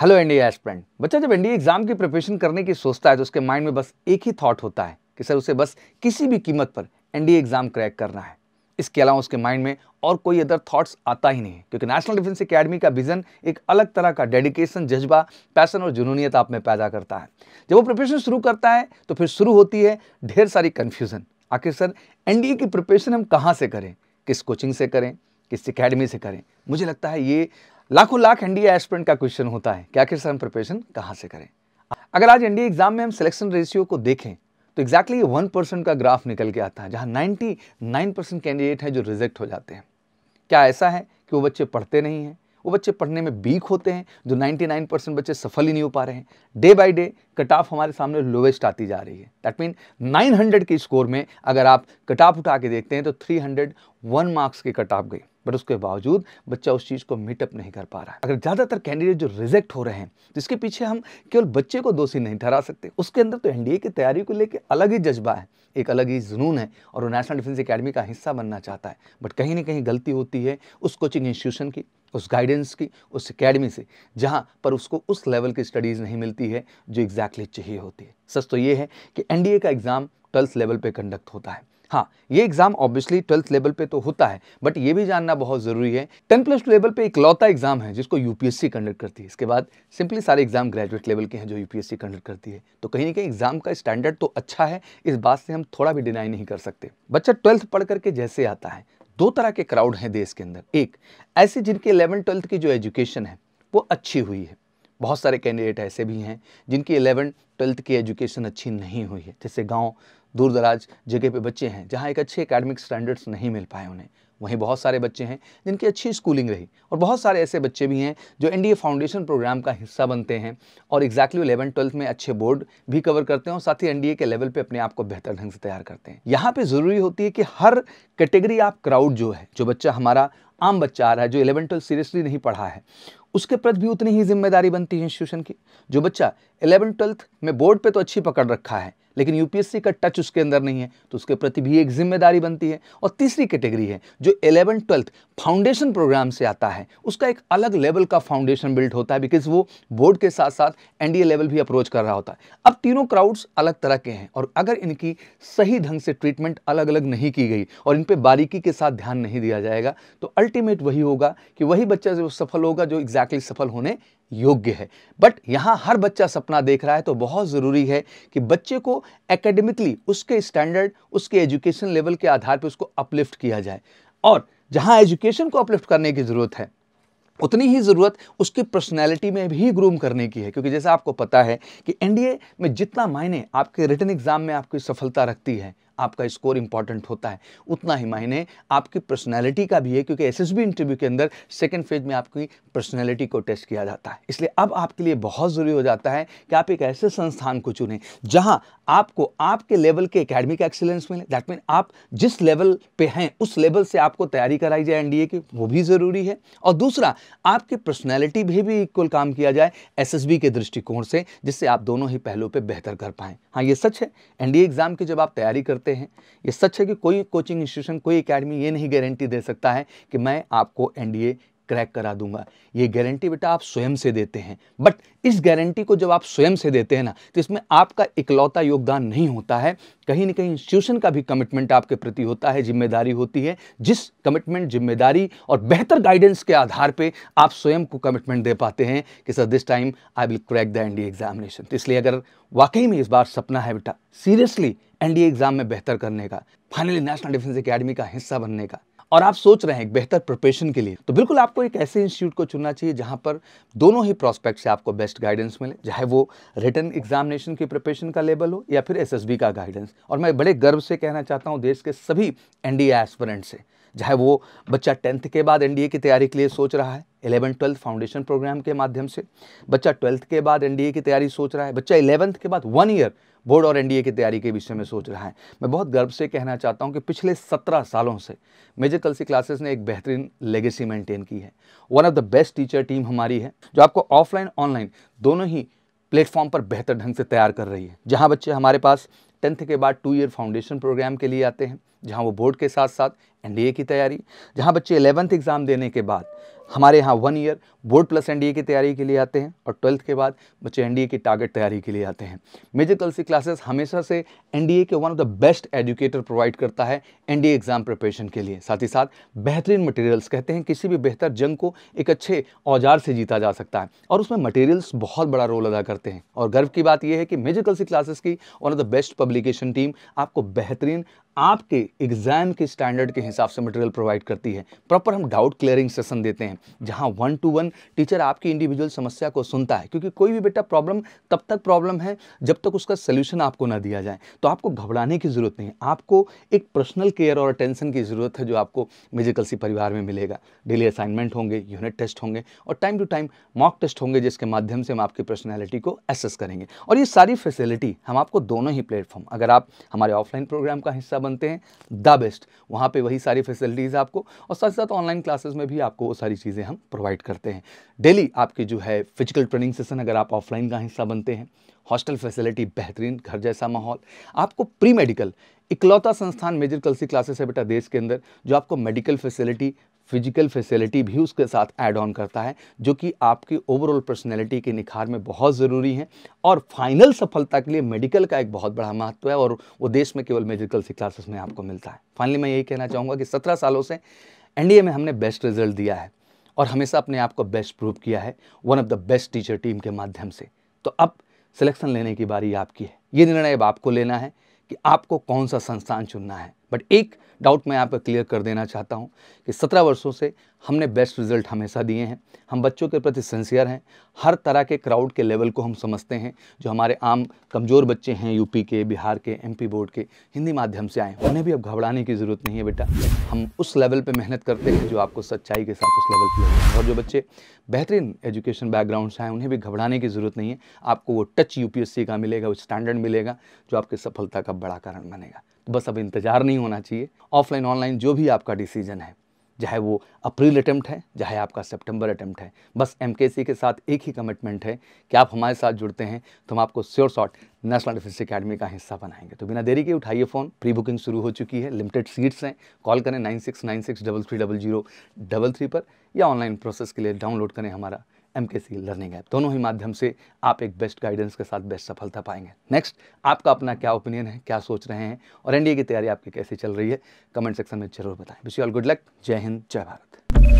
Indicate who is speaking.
Speaker 1: hello S friend बच्चा जब NDA exam की प्रिपरेशन करने की सोचता है तो उसके माइंड में बस एक ही थॉट होता है कि सर उसे बस किसी भी कीमत पर एनडीए एग्जाम क्रैक करना है इसके अलावा उसके माइंड में और कोई अदर थॉट्स आता ही नहीं है क्योंकि नेशनल डिफेंस एकेडमी का विजन एक अलग तरह का डेडिकेशन जज्बा पैसन और जुनूनियत आप में पैदा करता है जब वो प्रिपरेशन शुरू करता है तो फिर शुरू होती है ढेर सारी कन्फ्यूज़न आखिर सर एनडीए की प्रिपरेशन हम कहाँ से करें किस कोचिंग से करें किस अकेडमी से करें मुझे लगता है ये लाखों लाख एनडीए एस्पिरेंट का क्वेश्चन होता है क्या आखिर सर हम प्रिपरेशन कहाँ से करें अगर आज एनडीए एग्जाम में हम सिलेक्शन रेशियो को देखें तो एग्जैक्टली वन परसेंट का ग्राफ निकल के आता है जहाँ नाइन्टी नाइन परसेंट कैंडिडेट हैं जो रिजेक्ट हो जाते हैं क्या ऐसा है कि वो बच्चे पढ़ते नहीं हैं वो बच्चे पढ़ने में वीक होते हैं जो नाइन परसेंट बच्चे सफल ही नहीं हो पा रहे हैं day by day cut off हमारे सामने लोवेस्ट आती जा रही है दैट मीन 900 के स्कोर में अगर आप कट ऑफ उठा के देखते हैं तो 301 मार्क्स की कट ऑफ गई बट उसके बावजूद बच्चा उस चीज़ को मीटअप नहीं कर पा रहा है अगर ज़्यादातर कैंडिडेट जो रिजेक्ट हो रहे हैं जिसके पीछे हम केवल बच्चे को दोषी नहीं ठहरा सकते उसके अंदर तो एनडीए की तैयारी को लेकर अलग ही जज्बा है एक अलग ही जुनून है और वो नेशनल डिफेंस अकेडमी का हिस्सा बनना चाहता है बट कहीं ना कहीं गलती होती है उस कोचिंग इंस्टीट्यूशन की उस गाइडेंस की उस अकेडमी से जहाँ पर उसको उस लेवल की स्टडीज़ नहीं मिलती है जो एग्जैक्ट एग्जैक्टली exactly चाहिए होती है सच तो ये है कि एनडीए का एग्ज़ाम ट्वेल्थ लेवल पे कंडक्ट होता है हाँ ये एग्ज़ाम ऑब्वियसली ट्वेल्थ लेवल पे तो होता है बट ये भी जानना बहुत ज़रूरी है टेन प्लस टू लेवल पे एक लौता एग्ज़ाम है जिसको यूपीएससी कंडक्ट करती है इसके बाद सिंपली सारे एग्ज़ाम ग्रेजुएट लेवल के हैं जो यूपीएससी कंडक्ट करती है तो कहीं ना कहीं एग्ज़ाम का स्टैंडर्ड तो अच्छा है इस बात से हम थोड़ा भी डिनाई नहीं कर सकते बच्चा ट्वेल्थ पढ़ करके जैसे आता है दो तरह के क्राउड हैं देश के अंदर एक ऐसे जिनके इलेवन ट्वेल्थ की जो एजुकेशन है वो अच्छी हुई है बहुत सारे कैंडिडेट ऐसे भी हैं जिनकी एलेवन ट्वेल्थ की एजुकेशन अच्छी नहीं हुई है जैसे गाँव दूर दराज जगह पे बच्चे हैं जहाँ एक अच्छे एकेडमिक स्टैंडर्ड्स नहीं मिल पाए उन्हें वहीं बहुत सारे बच्चे हैं जिनकी अच्छी स्कूलिंग रही और बहुत सारे ऐसे बच्चे भी हैं जो एन फाउंडेशन प्रोग्राम का हिस्सा बनते हैं और एग्जैक्टली इलेवन ट्वेल्थ में अच्छे बोर्ड भी कवर करते हैं और साथ ही एन के लेवल पर अपने आप को बेहतर ढंग से तैयार करते हैं यहाँ पर ज़रूरी होती है कि हर कैटेगरी आप क्राउड जो है जो बच्चा हमारा आम बच्चा आ रहा है जो इलेवन ट्वेल्थ सीरियसली नहीं पढ़ा है उसके प्रति भी उतनी ही जिम्मेदारी बनती है इंस्टीट्यूशन की जो बच्चा इलेवन ट्वेल्थ में बोर्ड पे तो अच्छी पकड़ रखा है लेकिन यूपीएससी का टच उसके अंदर नहीं है तो उसके प्रति भी एक जिम्मेदारी बनती है और तीसरी कैटेगरी है जो एलेवन ट्वेल्थ फाउंडेशन प्रोग्राम से आता है उसका एक अलग लेवल का फाउंडेशन बिल्ड होता है बिकॉज वो बोर्ड के साथ साथ एनडीए लेवल भी अप्रोच कर रहा होता है अब तीनों क्राउड्स अलग तरह के हैं और अगर इनकी सही ढंग से ट्रीटमेंट अलग अलग नहीं की गई और इन पर बारीकी के साथ ध्यान नहीं दिया जाएगा तो अल्टीमेट वही होगा कि वही बच्चा जो सफल होगा जो एग्जैक्टली exactly सफल होने योग्य है बट यहाँ हर बच्चा सपना देख रहा है तो बहुत ज़रूरी है कि बच्चे को एकेडमिकली उसके स्टैंडर्ड उसके एजुकेशन लेवल के आधार पर उसको अपलिफ्ट किया जाए और जहाँ एजुकेशन को अपलिफ्ट करने की ज़रूरत है उतनी ही ज़रूरत उसकी पर्सनैलिटी में भी ग्रूम करने की है क्योंकि जैसा आपको पता है कि एनडीए में जितना मायने आपके रिटर्न एग्ज़ाम में आपकी सफलता रखती है आपका स्कोर इंपॉर्टेंट होता है उतना ही मायने आपकी पर्सनैलिटी का भी है क्योंकि एस इंटरव्यू के अंदर सेकेंड फेज में आपकी पर्सनैलिटी को टेस्ट किया जाता है इसलिए अब आपके लिए बहुत ज़रूरी हो जाता है कि आप एक ऐसे संस्थान को चुनें जहाँ आपको आपके लेवल के अकेडमिक एक्सेलेंस मिले दैट मीन आप जिस लेवल पे हैं उस लेवल से आपको तैयारी कराई जाए एनडीए की वो भी ज़रूरी है और दूसरा आपकी पर्सनैलिटी भी भी इक्वल काम किया जाए एसएसबी के दृष्टिकोण से जिससे आप दोनों ही पहलुओं पर बेहतर कर पाएं हाँ ये सच है एनडीए एग्ज़ाम की जब आप तैयारी करते सकते हैं ये सच है कि कोई कोचिंग इंस्टीट्यूशन कोई एकेडमी ये नहीं गारंटी दे सकता है कि मैं आपको एनडीए क्रैक करा दूंगा ये गारंटी बेटा आप स्वयं से देते हैं बट इस गारंटी को जब आप स्वयं से देते हैं ना तो इसमें आपका इकलौता योगदान नहीं होता है कहीं ना कहीं इंस्टीट्यूशन का भी कमिटमेंट आपके प्रति होता है जिम्मेदारी होती है जिस कमिटमेंट जिम्मेदारी और बेहतर गाइडेंस के आधार पर आप स्वयं को कमिटमेंट दे पाते हैं कि sir this time I will crack the N examination तो इसलिए अगर वाकई में इस बार सपना है बेटा सीरियसली एनडीए एग्जाम में बेहतर करने का फाइनली नेशनल डिफेंस अकेडमी का हिस्सा बनने का और आप सोच रहे हैं एक बेहतर प्रिपरेशन के लिए तो बिल्कुल आपको एक ऐसे इंस्टीट्यूट को चुनना चाहिए जहाँ पर दोनों ही प्रोस्पेक्ट से आपको बेस्ट गाइडेंस मिले चाहे वो रिटर्न एग्जामिनेशन की प्रिपरेशन का लेवल हो या फिर एसएसबी का गाइडेंस और मैं बड़े गर्व से कहना चाहता हूँ देश के सभी एनडीए एस्परेंट से चाहे वो बच्चा टेंथ के बाद एनडीए की तैयारी के लिए सोच रहा है एलेवन ट्वेल्थ फाउंडेशन प्रोग्राम के माध्यम से बच्चा ट्वेल्थ के बाद एनडीए की तैयारी सोच रहा है बच्चा इलेवंथ के बाद वन ईयर बोर्ड और एनडीए की तैयारी के विषय में सोच रहा है मैं बहुत गर्व से कहना चाहता हूं कि पिछले सत्रह सालों से मेजर कलसी क्लासेस ने एक बेहतरीन लेगेसी मेंटेन की है one of the best teacher team हमारी है जो आपको ऑफलाइन ऑनलाइन दोनों ही प्लेटफॉर्म पर बेहतर ढंग से तैयार कर रही है जहाँ बच्चे हमारे पास टेंथ के बाद टू ईयर फाउंडेशन प्रोग्राम के लिए आते हैं जहाँ वो बोर्ड के साथ साथ एनडीए की तैयारी जहाँ बच्चे एलेवंथ एग्ज़ाम देने के बाद हमारे यहाँ one year board plus NDA की तैयारी के लिए आते हैं और ट्वेल्थ के बाद बच्चे एनडीए की टारगेट तैयारी के लिए आते हैं मेजर कलसी क्लासेस हमेशा से एनडीए के one of the best educator provide करता है एनडीए एग्ज़ाम प्रिपरेशन के लिए साथ ही साथ बेहतरीन मटेरियल्स कहते हैं किसी भी बेहतर जंग को एक अच्छे औजार से जीता जा सकता है और उसमें मटेरियल्स बहुत बड़ा रोल अदा करते हैं और गर्व की बात यह है कि मेजर कलसी क्लासेस की one of the best publication team आपको बेहतरीन आपके एग्ज़ाम के स्टैंडर्ड के हिसाब से मटेरियल प्रोवाइड करती है प्रॉपर हम डाउट क्लियरिंग सेशन देते हैं जहाँ वन टू वन टीचर आपकी इंडिविजुअल समस्या को सुनता है क्योंकि कोई भी बेटा प्रॉब्लम तब तक प्रॉब्लम है जब तक उसका सोल्यूशन आपको ना दिया जाए तो आपको घबराने की ज़रूरत नहीं आपको एक पर्सनल केयर और अटेंशन की ज़रूरत है जो आपको मेजिकल सी परिवार में मिलेगा डेली असाइनमेंट होंगे यूनिट टेस्ट होंगे और time to time mock test होंगे जिसके माध्यम से हम आपकी पर्सनैलिटी को एसेस करेंगे और ये सारी फैसिलिटी हम आपको दोनों ही प्लेटफॉर्म अगर आप हमारे ऑफलाइन प्रोग्राम का हिस्सा बनते हैं द बेस्ट वहाँ पे वही सारी फैसिलिटीज़ आपको और साथ साथ ऑनलाइन क्लासेस में भी आपको वो सारी चीज़ें हम प्रोवाइड करते हैं डेली आपके जो है फिजिकल ट्रेनिंग सेशन अगर आप ऑफलाइन का हिस्सा बनते हैं हॉस्टल फैसिलिटी बेहतरीन घर जैसा माहौल आपको प्री मेडिकल इकलौता संस्थान मेजर कल्सी क्लासेस है बेटा देश के अंदर जो आपको मेडिकल फैसिलिटी फिजिकल फैसिलिटी भी उसके साथ ऐड ऑन करता है जो कि आपकी ओवरऑल पर्सनैलिटी के निखार में बहुत ज़रूरी है और फाइनल सफलता के लिए मेडिकल का एक बहुत बड़ा महत्व है और वो देश में केवल मेडिकल से क्लासेस में आपको मिलता है फाइनली मैं यही कहना चाहूँगा कि सत्रह सालों से एन में हमने बेस्ट रिजल्ट दिया है और हमेशा अपने आप को बेस्ट प्रूव किया है one of the best teacher team के माध्यम से तो अब सिलेक्शन लेने की बारी आपकी है ये निर्णय अब आपको लेना है कि आपको कौन सा संस्थान चुनना है बट एक डाउट मैं यहाँ पर क्लियर कर देना चाहता हूँ कि सत्रह वर्षों से हमने बेस्ट रिजल्ट हमेशा दिए हैं हम बच्चों के प्रति सेंसियर हैं हर तरह के क्राउड के लेवल को हम समझते हैं जो हमारे आम कमज़ोर बच्चे हैं यूपी के बिहार के एमपी बोर्ड के हिंदी माध्यम से आए उन्हें भी अब घबराने की ज़रूरत नहीं है बेटा हम उस लेवल पर मेहनत करते हैं जो आपको सच्चाई के साथ उस लेवल पर और जो बच्चे बेहतरीन एजुकेशन बैकग्राउंड से आए उन्हें भी घबराने की ज़रूरत नहीं है आपको वो टच यू का मिलेगा वो स्टैंडर्ड मिलेगा जो आपकी सफलता का बड़ा कारण बनेगा तो बस अब इंतज़ार नहीं होना चाहिए ऑफलाइन ऑनलाइन जो भी आपका डिसीजन है चाहे वो अप्रैल अटैम्प्ट है चाहे आपका सितंबर अटैम्प्ट है बस एम के साथ एक ही कमिटमेंट है कि आप हमारे साथ जुड़ते हैं तो हम आपको sure shot national defence academy का हिस्सा बनाएंगे तो बिना देरी के उठाइए फ़ोन प्री बुकिंग शुरू हो चुकी है लिमिटेड सीट्स हैं कॉल करें nine six nine six double three double zero double three पर या ऑनलाइन प्रोसेस के लिए डाउनलोड करें हमारा एम के सी लर्निंग ऐप दोनों ही माध्यम से आप एक बेस्ट गाइडेंस के साथ बेस्ट सफलता पाएंगे नेक्स्ट आपका अपना क्या ओपिनियन है क्या सोच रहे हैं और एनडीए की तैयारी आपकी कैसे चल रही है कमेंट सेक्शन में जरूर बताएं wish you all good luck जय हिंद जय भारत